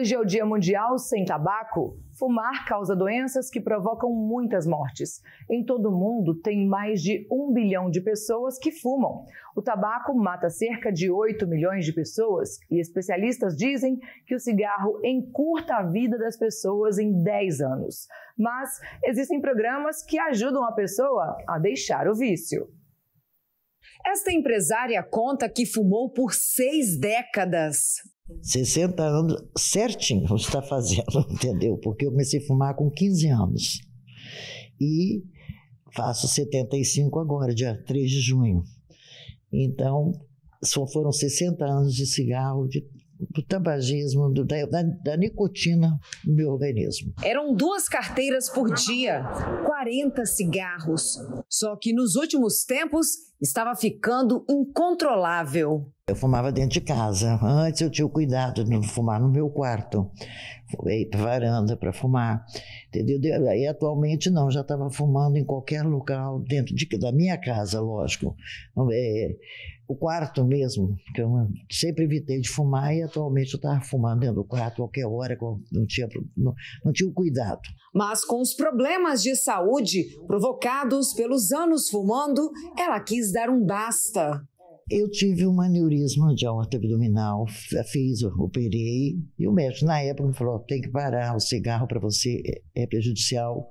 Hoje é o Dia Mundial Sem Tabaco. Fumar causa doenças que provocam muitas mortes. Em todo o mundo, tem mais de um bilhão de pessoas que fumam. O tabaco mata cerca de 8 milhões de pessoas e especialistas dizem que o cigarro encurta a vida das pessoas em 10 anos. Mas existem programas que ajudam a pessoa a deixar o vício. Esta empresária conta que fumou por seis décadas. 60 anos certinho você está fazendo, entendeu? Porque eu comecei a fumar com 15 anos. E faço 75 agora, dia 3 de junho. Então, só foram 60 anos de cigarro, de, do tabagismo, do, da, da, nicotina no meu organismo. Eram duas carteiras por dia, 40 cigarros. Só que nos últimos tempos, estava ficando incontrolável. Eu fumava dentro de casa. Antes eu tinha o cuidado de não fumar no meu quarto. Fui para varanda para fumar. Entendeu? E atualmente não, já estava fumando em qualquer lugar dentro de, da minha casa, lógico. É, o quarto mesmo, que eu sempre evitei de fumar e atualmente eu estava fumando dentro do quarto qualquer hora, não tinha, não, não tinha o cuidado. Mas com os problemas de saúde provocados pelos anos fumando, ela quis eles deram basta. Eu tive um aneurisma de aorta abdominal, fiz, operei, e o médico na época me falou: tem que parar, o cigarro para você é, é prejudicial.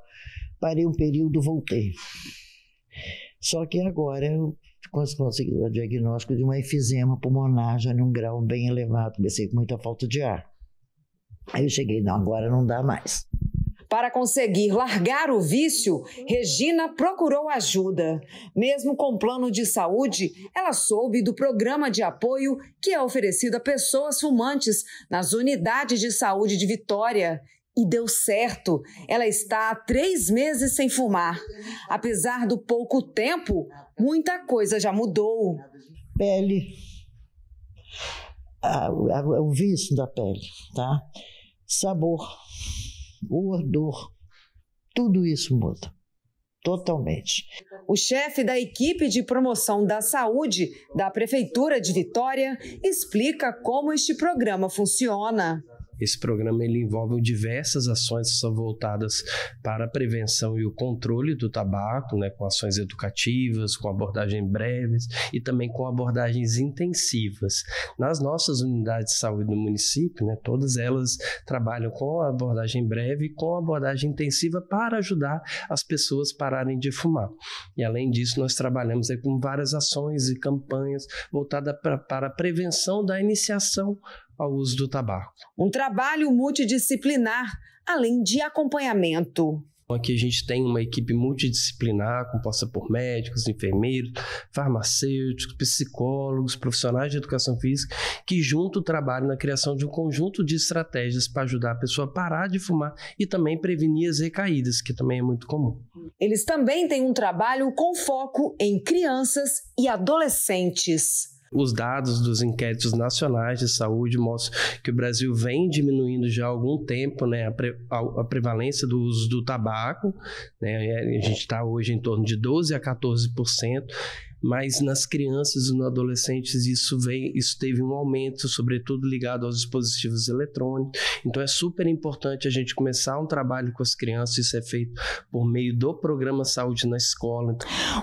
Parei um período, voltei. Só que agora eu consegui o diagnóstico de uma efizema pulmonar já num grau bem elevado, comecei com muita falta de ar. Aí eu cheguei, não, agora não dá mais. Para conseguir largar o vício, Regina procurou ajuda. Mesmo com plano de saúde, ela soube do programa de apoio que é oferecido a pessoas fumantes nas unidades de saúde de Vitória. E deu certo. Ela está há três meses sem fumar. Apesar do pouco tempo, muita coisa já mudou. Pele. Ah, o vício da pele, tá? Sabor o odor. Tudo isso muda. Totalmente. O chefe da equipe de promoção da saúde da Prefeitura de Vitória explica como este programa funciona. Esse programa ele envolve diversas ações que são voltadas para a prevenção e o controle do tabaco, né, com ações educativas, com abordagem breves e também com abordagens intensivas. Nas nossas unidades de saúde do município, né, todas elas trabalham com abordagem breve e com abordagem intensiva para ajudar as pessoas a pararem de fumar. E além disso, nós trabalhamos aí com várias ações e campanhas voltadas para a prevenção da iniciação ao uso do tabaco. Um trabalho multidisciplinar, além de acompanhamento. Então, aqui a gente tem uma equipe multidisciplinar, composta por médicos, enfermeiros, farmacêuticos, psicólogos, profissionais de educação física, que junto trabalham na criação de um conjunto de estratégias para ajudar a pessoa a parar de fumar e também prevenir as recaídas, que também é muito comum. Eles também têm um trabalho com foco em crianças e adolescentes. Os dados dos inquéritos nacionais de saúde mostram que o Brasil vem diminuindo já há algum tempo né, a, pre, a, a prevalência do uso do tabaco. Né, a gente está hoje em torno de 12 a 14% mas nas crianças e nos adolescentes isso vem, isso teve um aumento, sobretudo ligado aos dispositivos eletrônicos. Então é super importante a gente começar um trabalho com as crianças, isso é feito por meio do programa Saúde na Escola.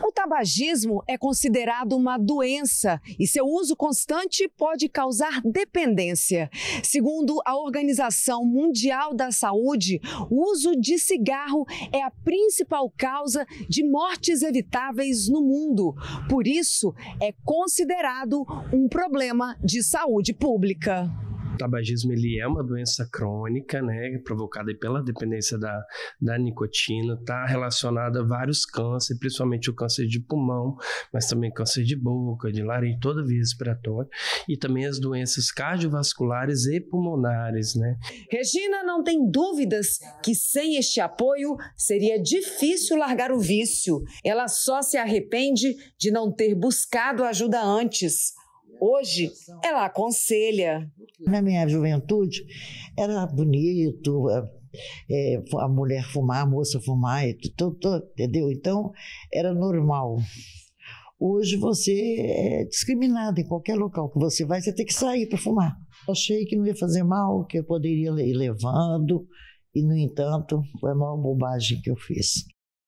O tabagismo é considerado uma doença e seu uso constante pode causar dependência. Segundo a Organização Mundial da Saúde, o uso de cigarro é a principal causa de mortes evitáveis no mundo. Por isso, é considerado um problema de saúde pública o tabagismo ele é uma doença crônica, né, provocada pela dependência da, da nicotina, está relacionada a vários cânceres, principalmente o câncer de pulmão, mas também câncer de boca, de laringe, toda via respiratória, e também as doenças cardiovasculares e pulmonares, né. Regina não tem dúvidas que sem este apoio seria difícil largar o vício. Ela só se arrepende de não ter buscado ajuda antes. Hoje, ela aconselha. Na minha juventude, era bonito é, a mulher fumar, a moça fumar, tudo, entendeu? Então, era normal. Hoje você é discriminado em qualquer local que você vai, você tem que sair para fumar. Achei que não ia fazer mal, que eu poderia ir levando, e, no entanto, foi a maior bobagem que eu fiz.